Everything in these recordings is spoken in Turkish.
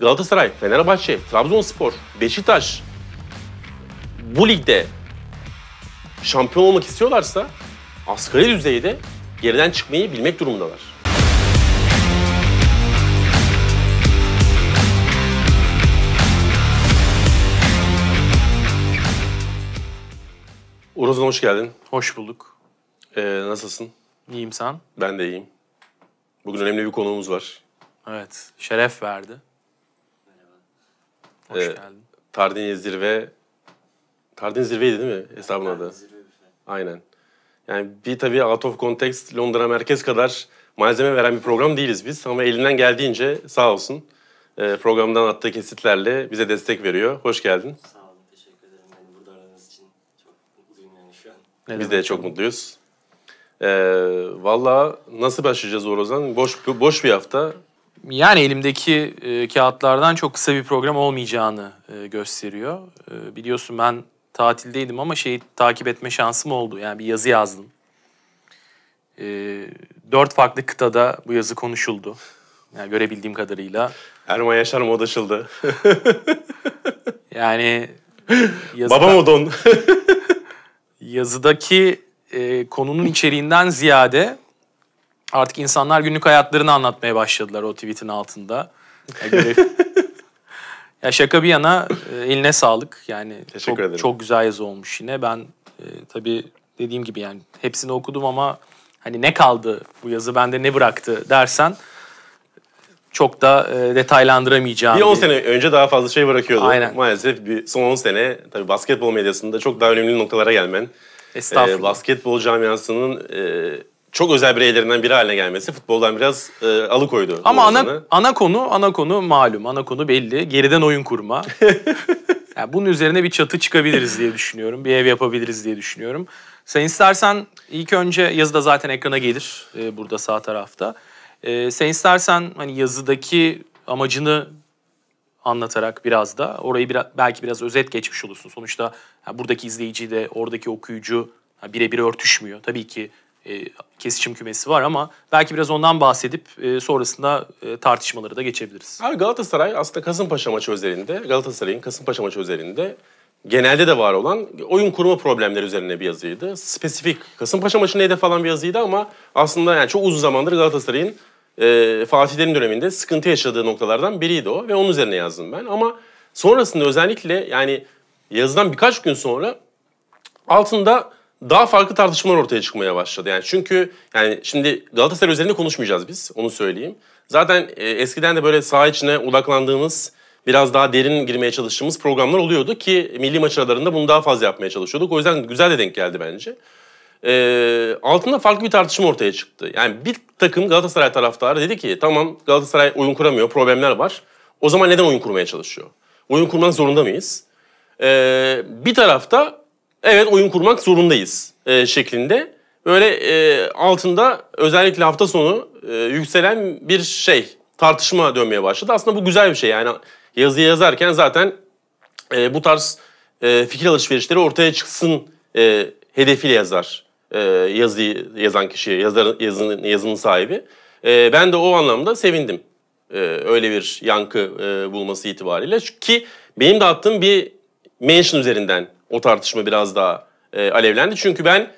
Galatasaray, Fenerbahçe, Trabzonspor, Beşiktaş bu ligde şampiyon olmak istiyorlarsa asgari düzeyde geriden çıkmayı bilmek durumundalar. Uğur hoş geldin. Hoş bulduk. Ee, nasılsın? İyiyim sen? Ben de iyiyim. Bugün önemli bir konuğumuz var. Evet, şeref verdi. Hoş ee, geldin. Tardini Zirve... Tardini Zirve'ydi değil mi hesabın adı? Aynen. Yani bir tabii out of context Londra merkez kadar malzeme veren bir program değiliz biz. Ama elinden geldiğince sağ olsun e, programdan attığı kesitlerle bize destek veriyor. Hoş geldin. Sağ olun, teşekkür ederim. Yani burada aranız için çok mutluyum yani şu an. Ne biz de çok mutluyuz. Ee, Valla nasıl başlayacağız orozan? Boş, boş bir hafta yani elimdeki e, kağıtlardan çok kısa bir program olmayacağını e, gösteriyor. E, biliyorsun ben tatildeydim ama şeyi takip etme şansım oldu. Yani bir yazı yazdım. E, dört farklı kıtada bu yazı konuşuldu. Yani görebildiğim kadarıyla. Erman Yaşar modaşıldı. yani... Yazıda, Baba modon. yazıdaki e, konunun içeriğinden ziyade Artık insanlar günlük hayatlarını anlatmaya başladılar o tweetin altında. Ya, şaka bir yana e, eline sağlık. Yani Teşekkür çok, ederim. çok güzel yazı olmuş yine. Ben e, tabii dediğim gibi yani hepsini okudum ama hani ne kaldı bu yazı bende ne bıraktı dersen çok da e, detaylandıramayacağım. Bir 10 sene önce daha fazla şey bırakıyordu. Aynen. Maalesef bir son 10 sene tabii basketbol medyasında çok daha önemli noktalara gelmen. E, Estağfurullah. E, basketbol camiasının e, çok özel bireylerinden biri haline gelmesi futboldan biraz e, alıkoydu. Ama ana, ana konu ana konu malum. Ana konu belli. Geriden oyun kurma. yani bunun üzerine bir çatı çıkabiliriz diye düşünüyorum. Bir ev yapabiliriz diye düşünüyorum. Sen istersen ilk önce yazı da zaten ekrana gelir e, burada sağ tarafta. E, sen istersen hani yazıdaki amacını anlatarak biraz da orayı biraz, belki biraz özet geçmiş olursun. Sonuçta yani buradaki izleyici de oradaki okuyucu birebir örtüşmüyor. Tabii ki e, kesişim kümesi var ama belki biraz ondan bahsedip e, sonrasında e, tartışmaları da geçebiliriz. Abi Galatasaray aslında Kasımpaşa maçı özelinde, Galatasaray'ın Kasımpaşa maçı özelinde genelde de var olan oyun kurma problemleri üzerine bir yazıydı. Spesifik Kasımpaşa maçına hedef alan bir yazıydı ama aslında yani çok uzun zamandır Galatasaray'ın e, Fatih döneminde sıkıntı yaşadığı noktalardan biriydi o ve onun üzerine yazdım ben. Ama sonrasında özellikle yani yazıdan birkaç gün sonra altında daha farklı tartışmalar ortaya çıkmaya başladı. Yani çünkü yani şimdi Galatasaray üzerinde konuşmayacağız biz onu söyleyeyim. Zaten e, eskiden de böyle saha içine odaklandığımız biraz daha derin girmeye çalıştığımız programlar oluyordu ki milli maç aralarında bunu daha fazla yapmaya çalışıyorduk. O yüzden güzel de denk geldi bence. E, altında farklı bir tartışma ortaya çıktı. Yani bir takım Galatasaray taraftarı dedi ki tamam Galatasaray oyun kuramıyor, problemler var. O zaman neden oyun kurmaya çalışıyor? Oyun kurmak zorunda mıyız? E, bir tarafta evet oyun kurmak zorundayız e, şeklinde. Böyle e, altında özellikle hafta sonu e, yükselen bir şey, tartışma dönmeye başladı. Aslında bu güzel bir şey yani yazı yazarken zaten e, bu tarz e, fikir alışverişleri ortaya çıksın e, hedefiyle yazar. E, yazıyı yazan kişi, yazar, yazının, yazının sahibi. E, ben de o anlamda sevindim. E, öyle bir yankı e, bulması itibariyle. Ki benim de attığım bir Mansion üzerinden o tartışma biraz daha e, alevlendi. Çünkü ben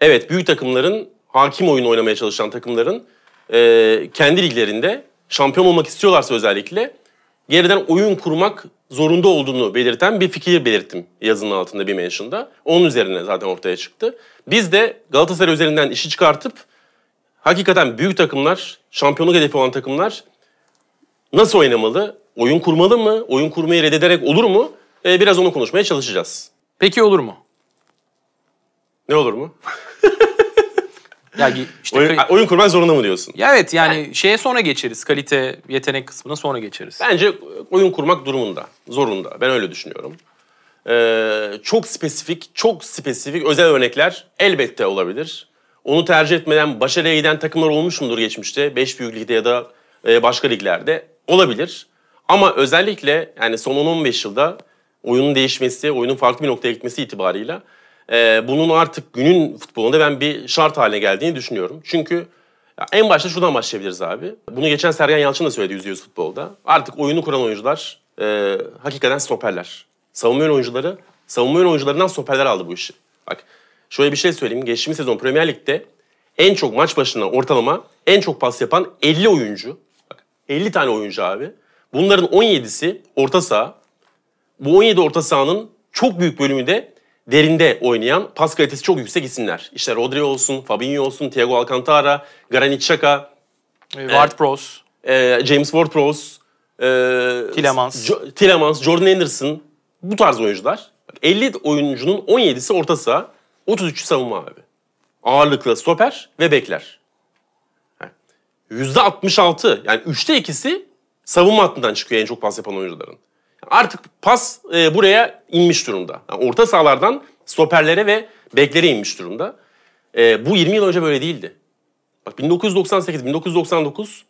evet büyük takımların hakim oyun oynamaya çalışan takımların e, kendi liglerinde şampiyon olmak istiyorlarsa özellikle geriden oyun kurmak zorunda olduğunu belirten bir fikir belirttim yazının altında bir mention'da. Onun üzerine zaten ortaya çıktı. Biz de Galatasaray üzerinden işi çıkartıp hakikaten büyük takımlar, şampiyonluk hedefi olan takımlar nasıl oynamalı? Oyun kurmalı mı? Oyun kurmayı reddederek olur mu? Ee, biraz onu konuşmaya çalışacağız. Peki olur mu? Ne olur mu? ya işte oyun, oyun kurmak zorunda mı diyorsun? Ya evet yani ben... şeye sonra geçeriz. Kalite, yetenek kısmına sonra geçeriz. Bence oyun kurmak durumunda, zorunda. Ben öyle düşünüyorum. Ee, çok spesifik, çok spesifik özel örnekler elbette olabilir. Onu tercih etmeden başarıya giden takımlar olmuş mudur geçmişte? Beş büyük ligde ya da e, başka liglerde olabilir. Ama özellikle yani son 10-15 yılda oyunun değişmesi, oyunun farklı bir noktaya gitmesi itibarıyla e, bunun artık günün futbolunda ben bir şart haline geldiğini düşünüyorum. Çünkü ya en başta şuradan başlayabiliriz abi. Bunu geçen Sergen Yalçın da söyledi yüz futbolda. Artık oyunu kuran oyuncular e, hakikaten stoperler. Savunma yön oyuncuları, savunma yön oyuncularından stoperler aldı bu işi. Bak şöyle bir şey söyleyeyim. Geçtiğimiz sezon Premier Lig'de en çok maç başına ortalama en çok pas yapan 50 oyuncu. Bak, 50 tane oyuncu abi. Bunların 17'si orta saha, bu 17 orta sahanın çok büyük bölümü de derinde oynayan, pas kalitesi çok yüksek isimler. İşte Rodri olsun, Fabinho olsun, Thiago Alcantara, Granit Xhaka, Ward-Prowse, e, e, James Ward-Prowse, e, Tillemans. Jo- Tillemans, Jordan Anderson bu tarz oyuncular. 50 oyuncunun 17'si orta saha, 33'ü savunma abi. Ağırlıklı stoper ve bekler. %66 yani 3'te ikisi savunma hattından çıkıyor en çok pas yapan oyuncuların. Artık pas e, buraya inmiş durumda. Yani orta sahalardan stoperlere ve beklere inmiş durumda. E, bu 20 yıl önce böyle değildi. Bak 1998-1999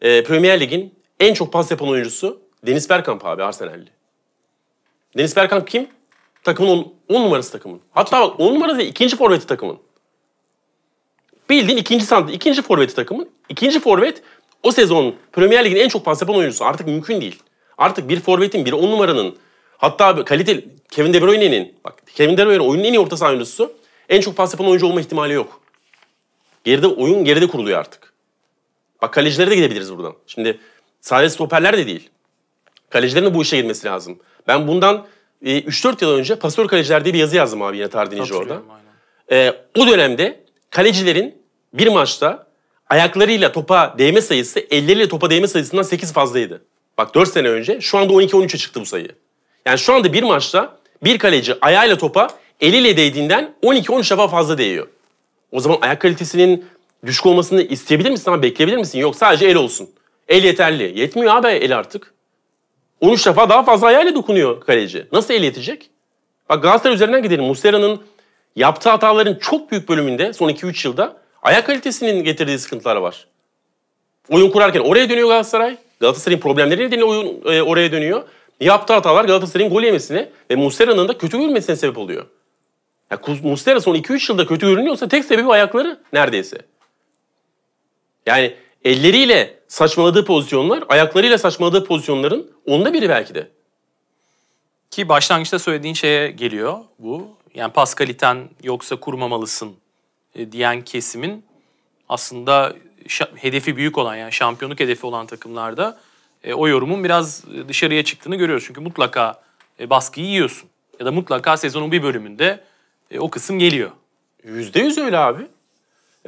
e, Premier Lig'in en çok pas yapan oyuncusu Deniz Bergkamp abi Arsenal'li. Deniz Bergkamp kim? Takımın 10 numarası takımın. Hatta bak 10 numarası ikinci forveti takımın. Bildiğin ikinci sandı, ikinci forveti takımın. ikinci forvet o sezon Premier Lig'in en çok pas yapan oyuncusu. Artık mümkün değil. Artık bir forvetin, bir on numaranın hatta kaliteli Kevin De Bruyne'nin bak Kevin De Bruyne oyunun en iyi orta saha oyuncusu. En çok pas yapan oyuncu olma ihtimali yok. Geride oyun geride kuruluyor artık. Bak kalecilere de gidebiliriz buradan. Şimdi sadece stoperler de değil. Kalecilerin de bu işe girmesi lazım. Ben bundan e, 3-4 yıl önce Pasör Kaleciler diye bir yazı yazdım abi yine Tardinici orada. E, o dönemde kalecilerin bir maçta ayaklarıyla topa değme sayısı, elleriyle topa değme sayısından 8 fazlaydı. Bak 4 sene önce şu anda 12-13'e çıktı bu sayı. Yani şu anda bir maçta bir kaleci ayağıyla topa eliyle değdiğinden 12-13 defa fazla değiyor. O zaman ayak kalitesinin düşük olmasını isteyebilir misin ama bekleyebilir misin? Yok sadece el olsun. El yeterli. Yetmiyor abi el artık. 13 defa daha fazla ayağıyla dokunuyor kaleci. Nasıl el yetecek? Bak Galatasaray üzerinden gidelim. Muslera'nın yaptığı hataların çok büyük bölümünde son 2-3 yılda ayak kalitesinin getirdiği sıkıntılar var. Oyun kurarken oraya dönüyor Galatasaray. Galatasaray'ın problemleri nedeniyle oyun e, oraya dönüyor. Yaptığı hatalar Galatasaray'ın gol yemesine ve Muslera'nın da kötü görmesine sebep oluyor. Ya Muslera son 2-3 yılda kötü görünüyorsa tek sebebi ayakları neredeyse. Yani elleriyle saçmaladığı pozisyonlar, ayaklarıyla saçmaladığı pozisyonların onda biri belki de. Ki başlangıçta söylediğin şeye geliyor bu. Yani pas kaliten yoksa kurmamalısın e, diyen kesimin aslında hedefi büyük olan yani şampiyonluk hedefi olan takımlarda e, o yorumun biraz dışarıya çıktığını görüyoruz. Çünkü mutlaka e, baskıyı yiyorsun. Ya da mutlaka sezonun bir bölümünde e, o kısım geliyor. Yüzde yüz öyle abi.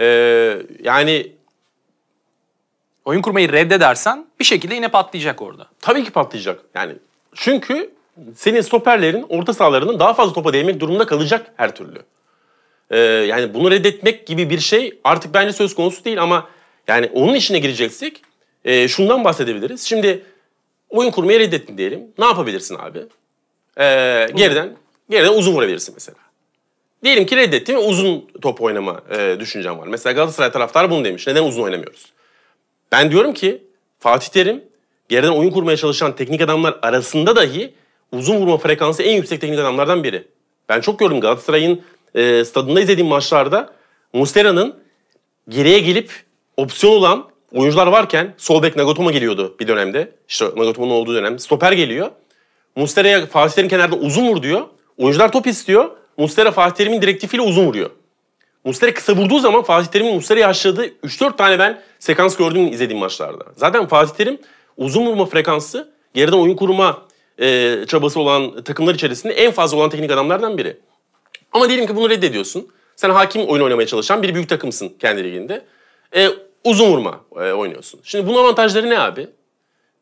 Ee, yani oyun kurmayı reddedersen bir şekilde yine patlayacak orada. Tabii ki patlayacak. Yani çünkü senin stoperlerin orta sahalarının daha fazla topa değmek durumunda kalacak her türlü. Ee, yani bunu reddetmek gibi bir şey artık bence söz konusu değil ama yani onun işine gireceksek e, şundan bahsedebiliriz. Şimdi oyun kurmayı reddettin diyelim. Ne yapabilirsin abi? E, geriden geriden uzun vurabilirsin mesela. Diyelim ki reddettim ve uzun top oynama e, düşüncem var. Mesela Galatasaray taraftar bunu demiş. Neden uzun oynamıyoruz? Ben diyorum ki Fatih Terim geriden oyun kurmaya çalışan teknik adamlar arasında dahi uzun vurma frekansı en yüksek teknik adamlardan biri. Ben çok gördüm Galatasaray'ın e, stadında izlediğim maçlarda Muslera'nın geriye gelip opsiyon olan oyuncular varken sol bek Nagatomo geliyordu bir dönemde. İşte Nagatomo'nun olduğu dönem. Stoper geliyor. Mustera'ya Fatih Terim kenarda uzun vur diyor. Oyuncular top istiyor. Mustera Fatih Terim'in direktifiyle uzun vuruyor. Mustera kısa vurduğu zaman Fatih Terim'in Mustera'yı aşladığı 3-4 tane ben sekans gördüm izlediğim maçlarda. Zaten Fatih Terim uzun vurma frekansı geriden oyun kurma e, çabası olan takımlar içerisinde en fazla olan teknik adamlardan biri. Ama diyelim ki bunu reddediyorsun. Sen hakim oyun oynamaya çalışan bir büyük takımsın kendi liginde. E, uzun vurma e, oynuyorsun. Şimdi bunun avantajları ne abi?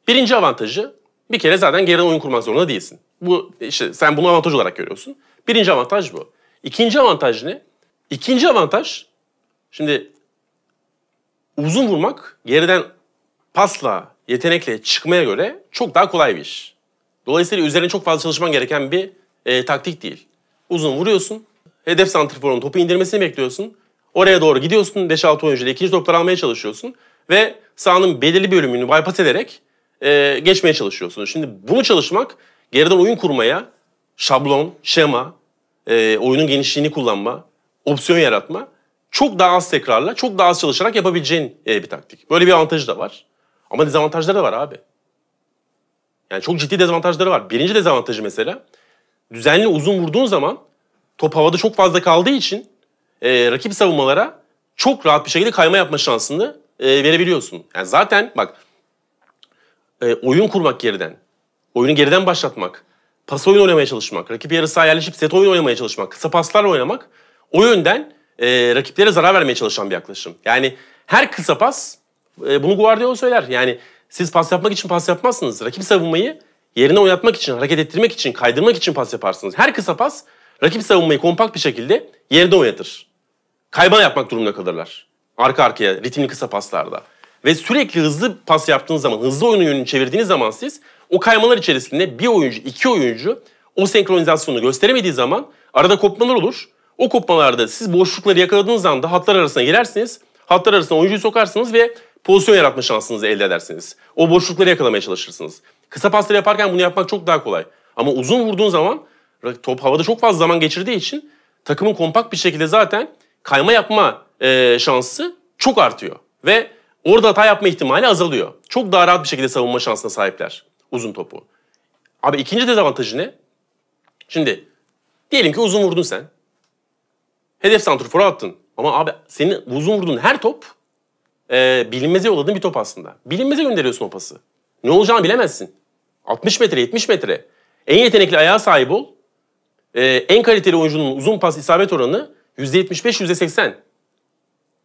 Birinci avantajı bir kere zaten geriden oyun kurmak zorunda değilsin. Bu işte sen bunu avantaj olarak görüyorsun. Birinci avantaj bu. İkinci avantaj ne? İkinci avantaj şimdi uzun vurmak geriden pasla, yetenekle çıkmaya göre çok daha kolay bir iş. Dolayısıyla üzerine çok fazla çalışman gereken bir e, taktik değil. Uzun vuruyorsun, hedef santriforun topu indirmesini bekliyorsun. Oraya doğru gidiyorsun 5-6 oyuncuyla ikinci topları almaya çalışıyorsun. Ve sahanın belirli bölümünü bypass ederek e, geçmeye çalışıyorsun. Şimdi bunu çalışmak geriden oyun kurmaya şablon, şema, e, oyunun genişliğini kullanma, opsiyon yaratma çok daha az tekrarla, çok daha az çalışarak yapabileceğin e, bir taktik. Böyle bir avantajı da var. Ama dezavantajları da var abi. Yani çok ciddi dezavantajları var. Birinci dezavantajı mesela düzenli uzun vurduğun zaman top havada çok fazla kaldığı için e, rakip savunmalara çok rahat bir şekilde kayma yapma şansını e, verebiliyorsun. Yani zaten bak e, oyun kurmak geriden, oyunu geriden başlatmak, pas oyunu oynamaya çalışmak, rakip yarı sahaya yerleşip set oyunu oynamaya çalışmak, kısa paslarla oynamak o yönden e, rakiplere zarar vermeye çalışan bir yaklaşım. Yani her kısa pas, e, bunu Guardiola söyler. Yani siz pas yapmak için pas yapmazsınız. Rakip savunmayı yerine oynatmak için, hareket ettirmek için, kaydırmak için pas yaparsınız. Her kısa pas rakip savunmayı kompakt bir şekilde yerde oynatır. Kaybana yapmak durumunda kalırlar. Arka arkaya ritimli kısa paslarda. Ve sürekli hızlı pas yaptığınız zaman, hızlı oyunun yönünü çevirdiğiniz zaman siz o kaymalar içerisinde bir oyuncu, iki oyuncu o senkronizasyonu gösteremediği zaman arada kopmalar olur. O kopmalarda siz boşlukları yakaladığınız anda hatlar arasına girersiniz. Hatlar arasına oyuncuyu sokarsınız ve pozisyon yaratma şansınızı elde edersiniz. O boşlukları yakalamaya çalışırsınız. Kısa pasları yaparken bunu yapmak çok daha kolay. Ama uzun vurduğun zaman top havada çok fazla zaman geçirdiği için takımın kompakt bir şekilde zaten kayma yapma e, şansı çok artıyor. Ve orada hata yapma ihtimali azalıyor. Çok daha rahat bir şekilde savunma şansına sahipler uzun topu. Abi ikinci dezavantajı ne? Şimdi diyelim ki uzun vurdun sen. Hedef santrifora attın. Ama abi senin uzun vurduğun her top e, bilinmeze yolladığın bir top aslında. Bilinmeze gönderiyorsun o pası. Ne olacağını bilemezsin. 60 metre, 70 metre. En yetenekli ayağa sahip ol. E, en kaliteli oyuncunun uzun pas isabet oranı %75, %80.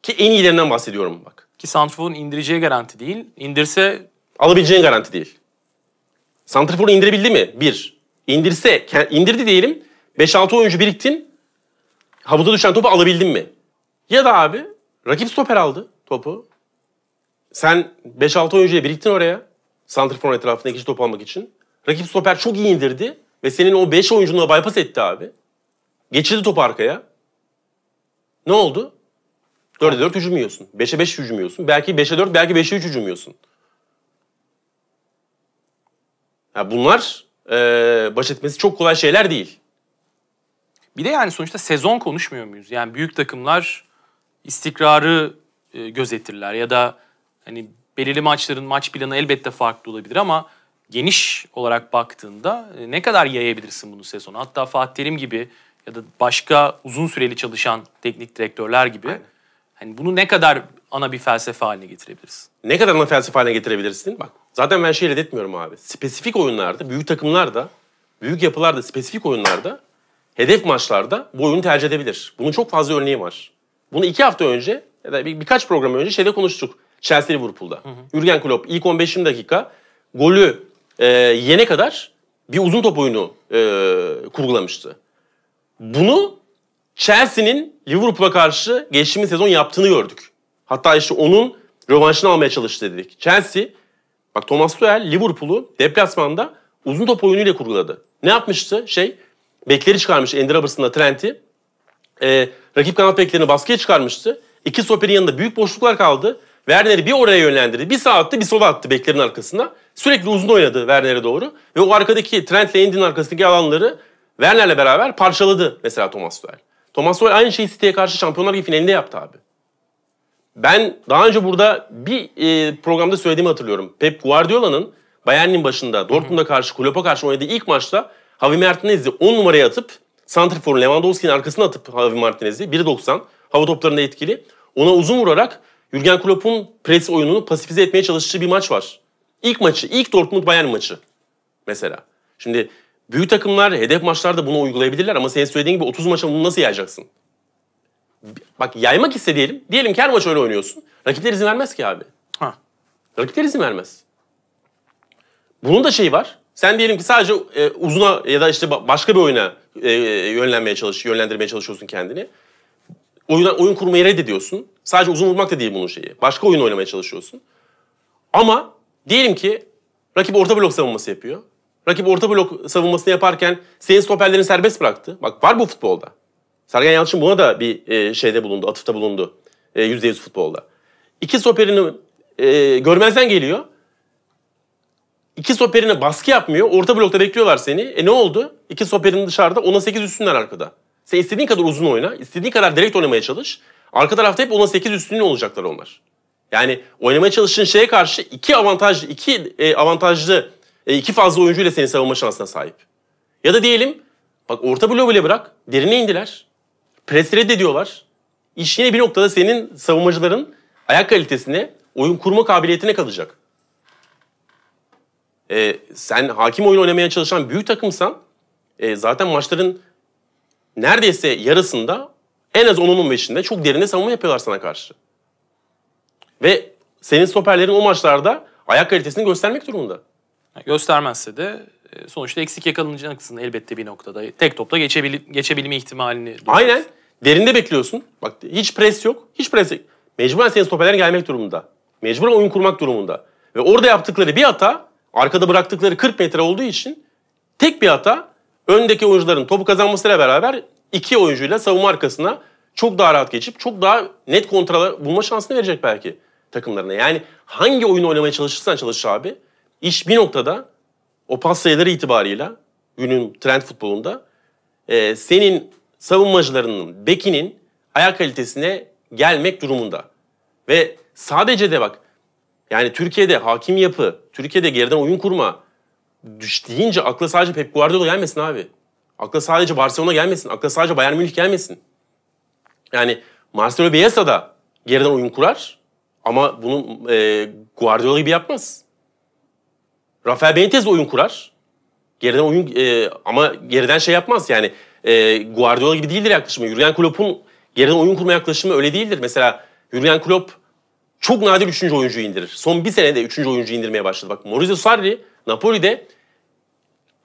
Ki en iyilerinden bahsediyorum bak. Ki Santrfor'un indireceği garanti değil. İndirse... Alabileceğin garanti değil. Santrfor'u indirebildi mi? Bir. İndirse, indirdi diyelim. 5-6 oyuncu biriktin. Havuza düşen topu alabildin mi? Ya da abi rakip stoper aldı topu. Sen 5-6 oyuncuya biriktin oraya. Santrfor'un etrafında ikinci topu almak için. Rakip stoper çok iyi indirdi. Ve senin o 5 oyuncunu bypass etti abi. Geçirdi topu arkaya. Ne oldu? 4'e 4 hücum yiyorsun. 5'e 5 hücum yiyorsun. Belki 5'e 4, belki 5'e 3 hücum yiyorsun. Yani bunlar e, baş etmesi çok kolay şeyler değil. Bir de yani sonuçta sezon konuşmuyor muyuz? Yani büyük takımlar istikrarı e, gözetirler ya da hani belirli maçların maç planı elbette farklı olabilir ama geniş olarak baktığında e, ne kadar yayabilirsin bunu sezonu. Hatta Fatih Terim gibi ya da başka uzun süreli çalışan teknik direktörler gibi Aynen. hani bunu ne kadar ana bir felsefe haline getirebiliriz? Ne kadar ana felsefe haline getirebilirsin? Bak zaten ben şey reddetmiyorum abi. Spesifik oyunlarda, büyük takımlarda, büyük yapılarda, spesifik oyunlarda hedef maçlarda bu oyunu tercih edebilir. Bunun çok fazla örneği var. Bunu iki hafta önce ya da bir, birkaç program önce şeyde konuştuk. Chelsea Liverpool'da. Jürgen Klopp ilk 15-20 dakika golü e, yene kadar bir uzun top oyunu e, kurgulamıştı. Bunu Chelsea'nin Liverpool'a karşı geçtiğimiz sezon yaptığını gördük. Hatta işte onun rövanşını almaya çalıştı dedik. Chelsea, bak Thomas Tuchel Liverpool'u deplasmanda uzun top oyunuyla kurguladı. Ne yapmıştı? Şey, bekleri çıkarmış Andy Robertson'la Trent'i. Ee, rakip kanat beklerini baskıya çıkarmıştı. İki stoperin yanında büyük boşluklar kaldı. Werner'i bir oraya yönlendirdi. Bir sağ attı, bir sola attı beklerin arkasına. Sürekli uzun oynadı Werner'e doğru. Ve o arkadaki Trent'le Andy'nin arkasındaki alanları Werner'le beraber parçaladı mesela Thomas Tuchel. Thomas Tuchel aynı şeyi City'ye karşı Şampiyonlar Ligi finalinde yaptı abi. Ben daha önce burada bir e, programda söylediğimi hatırlıyorum. Pep Guardiola'nın Bayern'in başında Dortmund'a karşı, Klopp'a karşı oynadığı ilk maçta Javi Martinez'i 10 numaraya atıp Santrifor'un Lewandowski'nin arkasına atıp Javi Martinez'i 1.90 hava toplarında etkili. Ona uzun vurarak Jürgen Klopp'un pres oyununu pasifize etmeye çalıştığı bir maç var. İlk maçı, ilk Dortmund Bayern maçı mesela. Şimdi Büyük takımlar hedef maçlarda bunu uygulayabilirler ama senin söylediğin gibi 30 maça bunu nasıl yayacaksın? Bak yaymak iste diyelim. Diyelim ki her maç öyle oynuyorsun. Rakipler izin vermez ki abi. Ha. Rakipler izin vermez. Bunun da şeyi var. Sen diyelim ki sadece e, uzuna ya da işte başka bir oyuna e, yönlenmeye çalış, yönlendirmeye çalışıyorsun kendini. Oyun, oyun kurmayı reddediyorsun. Sadece uzun vurmak da değil bunun şeyi. Başka oyun oynamaya çalışıyorsun. Ama diyelim ki rakip orta blok savunması yapıyor. Rakip orta blok savunmasını yaparken senin stoperlerini serbest bıraktı. Bak var bu futbolda. Sergen Yalçın buna da bir e, şeyde bulundu, atıfta bulundu. E, %100 futbolda. İki stoperini e, görmezden geliyor. İki stoperine baskı yapmıyor. Orta blokta bekliyorlar seni. E ne oldu? İki stoperin dışarıda 10'a 8 üstünden arkada. Sen istediğin kadar uzun oyna, istediğin kadar direkt oynamaya çalış. Arka tarafta hep 10'a 8 üstünün olacaklar onlar. Yani oynamaya çalıştığın şeye karşı iki avantajlı, iki e, avantajlı e, iki fazla oyuncuyla seni savunma şansına sahip. Ya da diyelim bak orta bloğu bile bırak derine indiler. Pres ediyorlar. İş yine bir noktada senin savunmacıların ayak kalitesine, oyun kurma kabiliyetine kalacak. E, sen hakim oyun oynamaya çalışan büyük takımsan e, zaten maçların neredeyse yarısında en az 10'un 15'inde çok derinde savunma yapıyorlar sana karşı. Ve senin stoperlerin o maçlarda ayak kalitesini göstermek durumunda göstermezse de e, sonuçta eksik yakalanacaksın elbette bir noktada. Tek topla geçebil geçebilme ihtimalini duyuyorsun. Aynen. Derinde bekliyorsun. Bak hiç pres yok. Hiç pres yok. Mecburen senin stoperlerin gelmek durumunda. Mecburen oyun kurmak durumunda. Ve orada yaptıkları bir hata, arkada bıraktıkları 40 metre olduğu için tek bir hata öndeki oyuncuların topu kazanmasıyla beraber iki oyuncuyla savunma arkasına çok daha rahat geçip çok daha net kontralar bulma şansını verecek belki takımlarına. Yani hangi oyunu oynamaya çalışırsan çalış abi. İş bir noktada o pas sayıları itibarıyla günün trend futbolunda e, senin savunmacılarının, bekinin ayak kalitesine gelmek durumunda. Ve sadece de bak yani Türkiye'de hakim yapı, Türkiye'de geriden oyun kurma düş deyince akla sadece Pep Guardiola gelmesin abi. Akla sadece Barcelona gelmesin, akla sadece Bayern Münih gelmesin. Yani Marcelo Bielsa da geriden oyun kurar ama bunu e, Guardiola gibi yapmaz. Rafael Benitez de oyun kurar. Geriden oyun e, ama geriden şey yapmaz yani. E, Guardiola gibi değildir yaklaşımı. Jurgen Klopp'un geriden oyun kurma yaklaşımı öyle değildir. Mesela Jurgen Klopp çok nadir üçüncü oyuncuyu indirir. Son bir senede üçüncü oyuncuyu indirmeye başladı. Bak Maurizio Sarri Napoli'de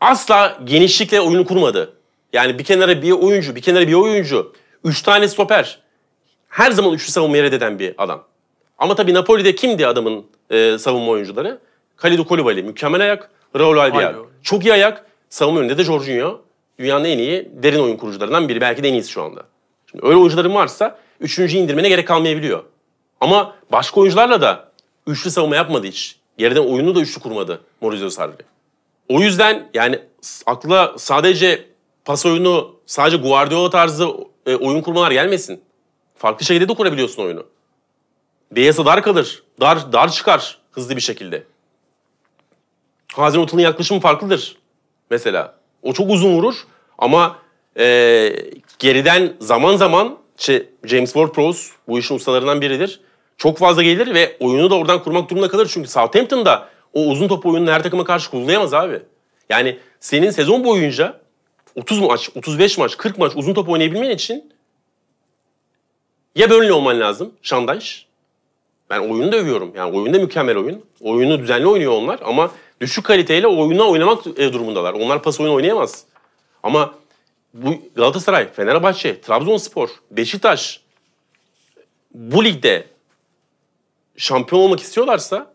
asla genişlikle oyunu kurmadı. Yani bir kenara bir oyuncu, bir kenara bir oyuncu. Üç tane stoper. Her zaman üçlü savunma yer eden bir adam. Ama tabii Napoli'de kimdi adamın e, savunma oyuncuları? Kalidou Koulibaly mükemmel ayak. Raul Albiol çok iyi ayak. Savunma önünde de Jorginho. Dünyanın en iyi derin oyun kurucularından biri. Belki de en iyisi şu anda. Şimdi öyle oyuncuların varsa üçüncü indirmene gerek kalmayabiliyor. Ama başka oyuncularla da üçlü savunma yapmadı hiç. Geriden oyunu da üçlü kurmadı Maurizio Sarri. O yüzden yani akla sadece pas oyunu, sadece Guardiola tarzı e, oyun kurmalar gelmesin. Farklı şekilde de kurabiliyorsun oyunu. Beyasa dar kalır, dar dar çıkar hızlı bir şekilde. Hazin Hazinot'un yaklaşımı farklıdır mesela. O çok uzun vurur ama e, geriden zaman zaman şey, James Ward Prowse bu işin ustalarından biridir. Çok fazla gelir ve oyunu da oradan kurmak durumunda kalır. Çünkü Southampton'da o uzun top oyununu her takıma karşı kullanamaz abi. Yani senin sezon boyunca 30 maç, 35 maç, 40 maç uzun top oynayabilmen için ya Burnley olman lazım, Şandaş. Ben oyunu da övüyorum. Yani oyunda mükemmel oyun. Oyunu düzenli oynuyor onlar ama düşük kaliteyle oyuna oynamak e, durumundalar. Onlar pas oyunu oynayamaz. Ama bu Galatasaray, Fenerbahçe, Trabzonspor, Beşiktaş bu ligde şampiyon olmak istiyorlarsa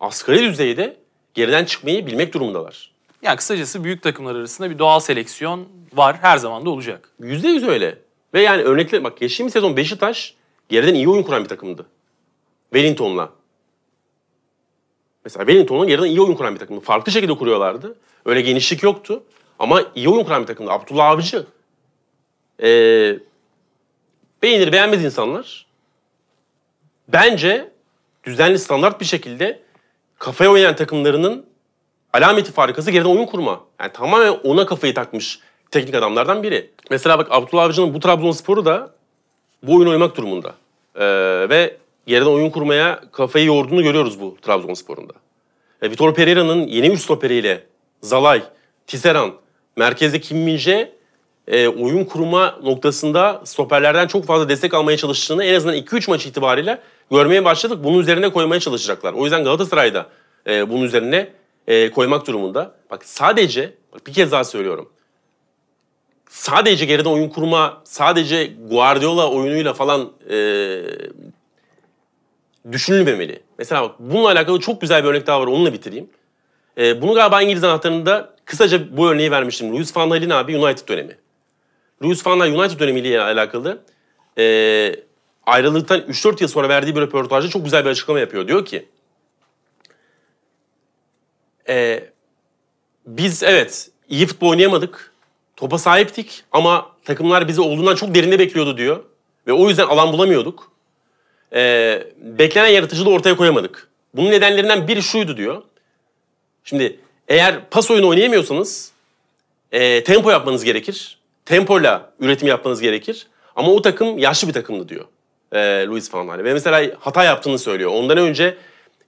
asgari düzeyde geriden çıkmayı bilmek durumundalar. Yani kısacası büyük takımlar arasında bir doğal seleksiyon var. Her zaman da olacak. Yüzde yüz öyle. Ve yani örnekler bak geçtiğimiz sezon Beşiktaş geriden iyi oyun kuran bir takımdı. Wellington'la, Mesela Wellington'un geriden iyi oyun kuran bir takımdı. Farklı şekilde kuruyorlardı. Öyle genişlik yoktu. Ama iyi oyun kuran bir takımdı. Abdullah Avcı. Ee, beğenir beğenmez insanlar. Bence düzenli standart bir şekilde kafaya oynayan takımlarının alameti farikası geriden oyun kurma. Yani tamamen ona kafayı takmış teknik adamlardan biri. Mesela bak Abdullah Avcı'nın bu Trabzonspor'u da bu oyunu oynamak durumunda. Ee, ve yerden oyun kurmaya kafayı yorduğunu görüyoruz bu Trabzonsporunda. E, Vitor Pereira'nın yeni üst stoperiyle Zalay, Tisseran merkezde Kim Minje e, oyun kurma noktasında stoperlerden çok fazla destek almaya çalıştığını en azından 2-3 maç itibariyle görmeye başladık. Bunun üzerine koymaya çalışacaklar. O yüzden Galatasaray'da e, bunun üzerine e, koymak durumunda. Bak sadece, bak bir kez daha söylüyorum. Sadece geriden oyun kurma, sadece Guardiola oyunuyla falan e, düşünülmemeli. Mesela bak bununla alakalı çok güzel bir örnek daha var onunla bitireyim. Ee, bunu galiba İngiliz anahtarında kısaca bu örneği vermiştim. Louis van Gaal'in abi United dönemi. Louis van Gaal United dönemiyle alakalı e, ayrılıktan 3-4 yıl sonra verdiği bir röportajda çok güzel bir açıklama yapıyor. Diyor ki e, biz evet iyi futbol oynayamadık. Topa sahiptik ama takımlar bizi olduğundan çok derinde bekliyordu diyor. Ve o yüzden alan bulamıyorduk e, beklenen yaratıcılığı ortaya koyamadık. Bunun nedenlerinden biri şuydu diyor. Şimdi eğer pas oyunu oynayamıyorsanız e, tempo yapmanız gerekir. Tempoyla üretim yapmanız gerekir. Ama o takım yaşlı bir takımdı diyor e, Luis Van Gaal. Ve mesela hata yaptığını söylüyor. Ondan önce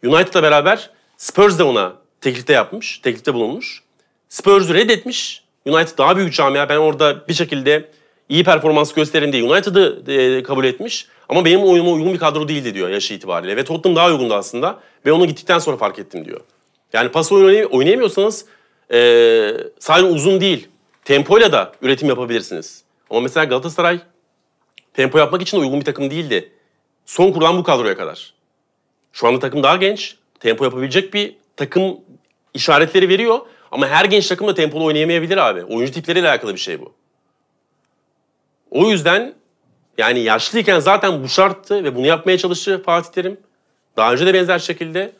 United'la beraber Spurs de ona teklifte yapmış, teklifte bulunmuş. Spurs'u reddetmiş. United daha büyük camia. Ben orada bir şekilde iyi performans gösterin diye United'ı e, kabul etmiş. Ama benim oyunuma uygun bir kadro değildi diyor yaşı itibariyle. Ve Tottenham daha uygundu aslında. Ve onu gittikten sonra fark ettim diyor. Yani pas oyunu oynayamıyorsanız e, sadece uzun değil. Tempoyla da üretim yapabilirsiniz. Ama mesela Galatasaray tempo yapmak için uygun bir takım değildi. Son kurulan bu kadroya kadar. Şu anda takım daha genç. Tempo yapabilecek bir takım işaretleri veriyor. Ama her genç takım da tempolu oynayamayabilir abi. Oyuncu tipleriyle alakalı bir şey bu. O yüzden yani yaşlıyken zaten bu şarttı ve bunu yapmaya çalıştı Fatih Terim. Daha önce de benzer şekilde.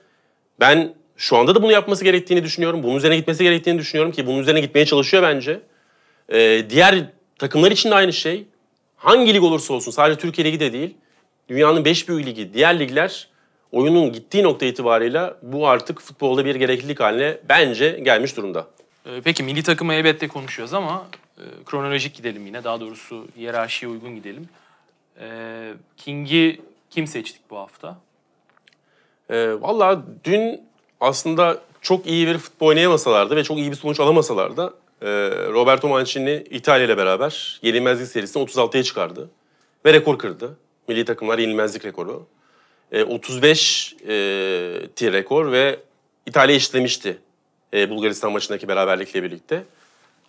Ben şu anda da bunu yapması gerektiğini düşünüyorum. Bunun üzerine gitmesi gerektiğini düşünüyorum ki bunun üzerine gitmeye çalışıyor bence. Ee, diğer takımlar için de aynı şey. Hangi lig olursa olsun sadece Türkiye Ligi de değil. Dünyanın 5 büyük ligi, diğer ligler oyunun gittiği nokta itibarıyla bu artık futbolda bir gereklilik haline bence gelmiş durumda. Ee, peki milli takımı elbette konuşuyoruz ama ee, kronolojik gidelim yine. Daha doğrusu hiyerarşiye uygun gidelim. E, King'i kim seçtik bu hafta? E, ee, Valla dün aslında çok iyi bir futbol oynayamasalardı ve çok iyi bir sonuç alamasalardı e, Roberto Mancini İtalya ile beraber yenilmezlik serisini 36'ya çıkardı. Ve rekor kırdı. Milli takımlar yenilmezlik rekoru. E, 35 e, ti rekor ve İtalya eşitlemişti e, Bulgaristan maçındaki beraberlikle birlikte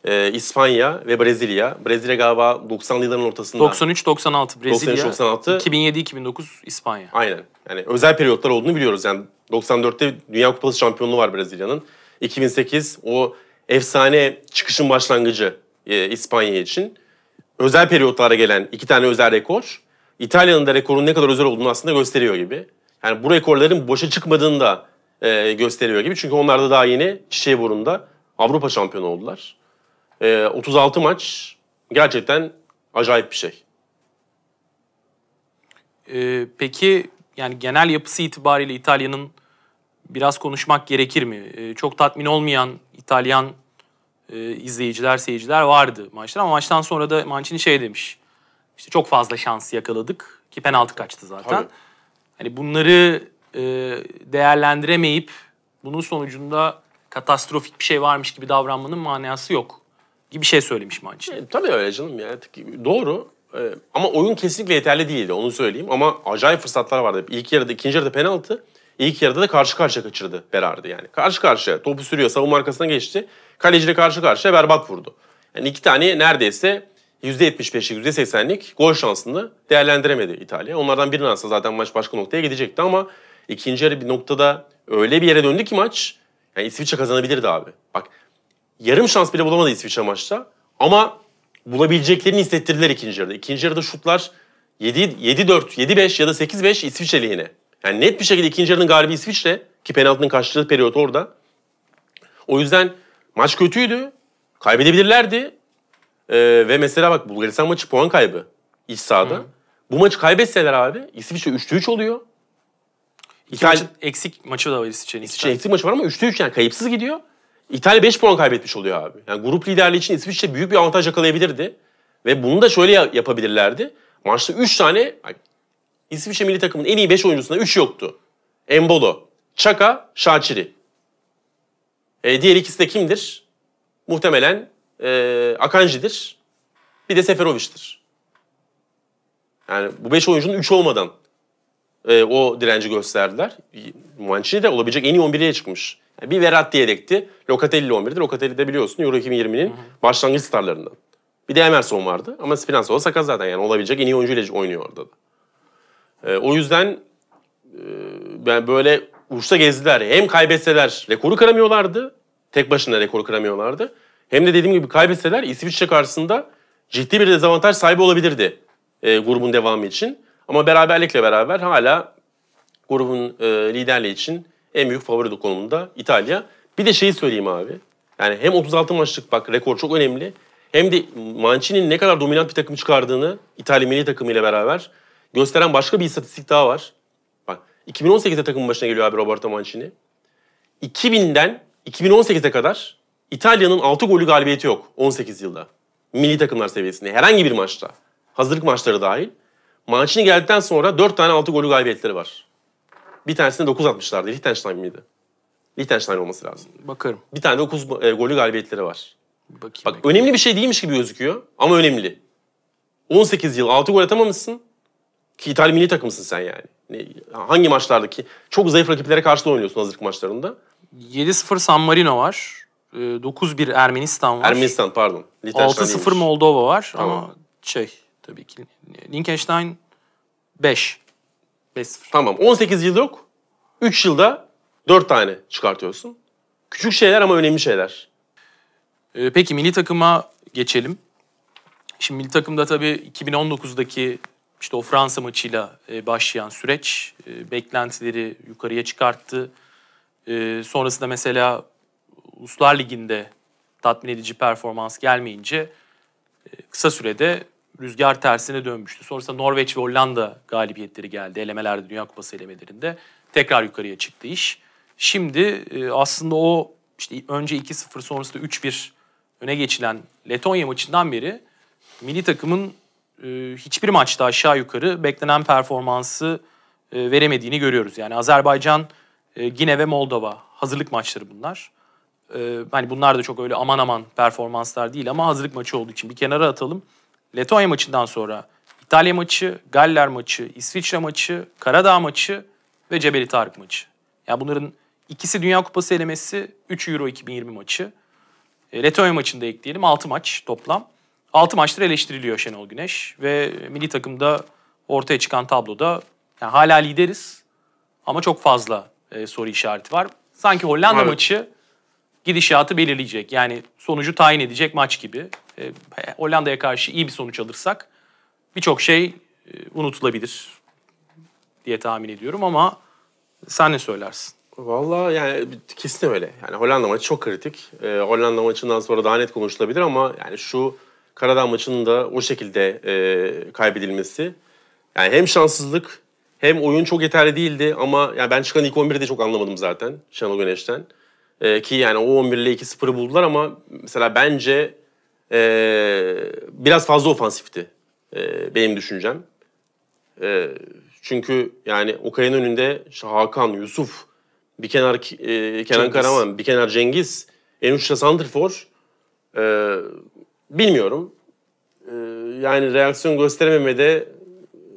e, İspanya ve Brezilya. Brezilya galiba 90'lı yılların ortasında. 93-96 Brezilya. 2007-2009 İspanya. Aynen. Yani özel periyotlar olduğunu biliyoruz. Yani 94'te Dünya Kupası şampiyonluğu var Brezilya'nın. 2008 o efsane çıkışın başlangıcı e, İspanya için. Özel periyotlara gelen iki tane özel rekor. İtalya'nın da rekorun ne kadar özel olduğunu aslında gösteriyor gibi. Yani bu rekorların boşa çıkmadığını da e, gösteriyor gibi. Çünkü onlar da daha yeni çiçeği burunda Avrupa şampiyonu oldular. E, ee, 36 maç gerçekten acayip bir şey. E, peki yani genel yapısı itibariyle İtalya'nın biraz konuşmak gerekir mi? E, çok tatmin olmayan İtalyan e, izleyiciler, seyirciler vardı maçta ama maçtan sonra da Mancini şey demiş. İşte çok fazla şans yakaladık ki penaltı kaçtı zaten. Tabii. Hani bunları e, değerlendiremeyip bunun sonucunda katastrofik bir şey varmış gibi davranmanın manası yok gibi bir şey söylemiş maç E, tabii öyle canım ya. Doğru. E, ama oyun kesinlikle yeterli değildi onu söyleyeyim. Ama acayip fırsatlar vardı. İlk yarıda, ikinci yarıda penaltı. İlk yarıda da karşı karşıya kaçırdı Berardi yani. Karşı karşıya topu sürüyor, savunma arkasına geçti. Kaleciyle karşı karşıya berbat vurdu. Yani iki tane neredeyse %75'lik, %80'lik gol şansını değerlendiremedi İtalya. Onlardan birini alsa zaten maç başka noktaya gidecekti ama ikinci yarı bir noktada öyle bir yere döndü ki maç. Yani İsviçre kazanabilirdi abi. Bak Yarım şans bile bulamadı İsviçre maçta. Ama bulabileceklerini hissettirdiler ikinci yarıda. İkinci yarıda şutlar 7-4, 7-5 ya da 8-5 İsviçre lehine. Yani net bir şekilde ikinci yarının galibi İsviçre ki penaltının kaçtığı periyot orada. O yüzden maç kötüydü. Kaybedebilirlerdi. Ee, ve mesela bak Bulgaristan maçı puan kaybı iç sahada. Hı. Bu maçı kaybetseler abi İsviçre 3'te 3 oluyor. İki İtal... maçı, eksik maçı da var İsviçre'nin. İsviçre eksik maçı var ama 3'te 3 yani kayıpsız gidiyor. İtalya 5 puan kaybetmiş oluyor abi. Yani grup liderliği için İsviçre büyük bir avantaj yakalayabilirdi. Ve bunu da şöyle yapabilirlerdi. Maçta 3 tane İsviçre milli takımın en iyi 5 oyuncusunda 3 yoktu. Embolo, Çaka, Şaçiri. E, diğer ikisi de kimdir? Muhtemelen e, Akanci'dir. Bir de Seferovic'tir. Yani bu 5 oyuncunun 3 olmadan e, o direnci gösterdiler. Mancini de olabilecek en iyi 11'e çıkmış. Bir Verratti yedekti. Locatelli ile 11'di. Locatelli de biliyorsun Euro 2020'nin başlangıç starlarından. Bir de Emerson vardı ama Spinazzola sakat zaten yani olabilecek en iyi oyuncu ile oynuyor orada da. E, o yüzden e, ben böyle uçta gezdiler. Hem kaybetseler rekoru kıramıyorlardı. Tek başına rekoru kıramıyorlardı. Hem de dediğim gibi kaybetseler İsviçre karşısında ciddi bir dezavantaj sahibi olabilirdi e, grubun devamı için. Ama beraberlikle beraber hala grubun e, liderliği için en büyük favori konumunda İtalya. Bir de şeyi söyleyeyim abi. Yani hem 36 maçlık bak rekor çok önemli. Hem de Mancini'nin ne kadar dominant bir takım çıkardığını İtalya milli takımıyla beraber gösteren başka bir istatistik daha var. Bak 2018'de takımın başına geliyor abi Roberto Mancini. 2000'den 2018'e kadar İtalya'nın 6 golü galibiyeti yok 18 yılda. Milli takımlar seviyesinde herhangi bir maçta. Hazırlık maçları dahil. Mancini geldikten sonra 4 tane 6 golü galibiyetleri var. Bir tanesine 9 atmışlardı. Liechtenstein miydi? Liechtenstein olması lazım. Bakarım. Bir tane 9 e, golü galibiyetleri var. Bakayım. Bak bakayım. önemli bir şey değilmiş gibi gözüküyor ama önemli. 18 yıl 6 gol atamamışsın. Ki İtalya milli takımsın sen yani. Ne, hangi maçlardaki? Çok zayıf rakiplere karşı da oynuyorsun hazırlık maçlarında. 7-0 San Marino var. 9-1 e, Ermenistan var. Ermenistan pardon. 6-0 Moldova var tamam. ama şey tabii ki Liechtenstein 5. 5-0. Tamam. 18 yıl yok. 3 yılda 4 tane çıkartıyorsun. Küçük şeyler ama önemli şeyler. Ee, peki milli takıma geçelim. Şimdi milli takımda tabii 2019'daki işte o Fransa maçıyla e, başlayan süreç e, beklentileri yukarıya çıkarttı. E, sonrasında mesela Uluslar Ligi'nde tatmin edici performans gelmeyince kısa sürede rüzgar tersine dönmüştü. Sonrasında Norveç ve Hollanda galibiyetleri geldi elemelerde, Dünya Kupası elemelerinde. Tekrar yukarıya çıktı iş. Şimdi e, aslında o işte önce 2-0 sonrasında 3-1 öne geçilen Letonya maçından beri milli takımın e, hiçbir maçta aşağı yukarı beklenen performansı e, veremediğini görüyoruz. Yani Azerbaycan, Gine ve Moldova hazırlık maçları bunlar. hani bunlar da çok öyle aman aman performanslar değil ama hazırlık maçı olduğu için bir kenara atalım. Letonya maçından sonra İtalya maçı, Galler maçı, İsviçre maçı, Karadağ maçı ve Cebeli Tarık maçı. Yani bunların ikisi Dünya Kupası elemesi, 3 Euro 2020 maçı. E, Letonya maçını da ekleyelim. 6 maç toplam. 6 maçtır eleştiriliyor Şenol Güneş ve milli takımda ortaya çıkan tabloda yani hala lideriz ama çok fazla e, soru işareti var. Sanki Hollanda evet. maçı gidişatı belirleyecek. Yani sonucu tayin edecek maç gibi. E, Hollanda'ya karşı iyi bir sonuç alırsak birçok şey e, unutulabilir diye tahmin ediyorum ama sen ne söylersin? Vallahi yani kesin öyle. Yani Hollanda maçı çok kritik. E, Hollanda maçından sonra daha net konuşulabilir ama yani şu Karadağ maçının da o şekilde e, kaybedilmesi yani hem şanssızlık hem oyun çok yeterli değildi ama yani ben çıkan ilk 11'i de çok anlamadım zaten Şenol Güneş'ten. Ee, ki yani o 11 ile 2-0'ı buldular ama mesela bence e, biraz fazla ofansifti e, benim düşüncem. E, çünkü yani Okay'ın önünde Hakan, Yusuf, bir kenar e, Kenan Cengiz. Karaman, bir kenar Cengiz, en uçta Santrfor. E, bilmiyorum. E, yani reaksiyon gösterememede,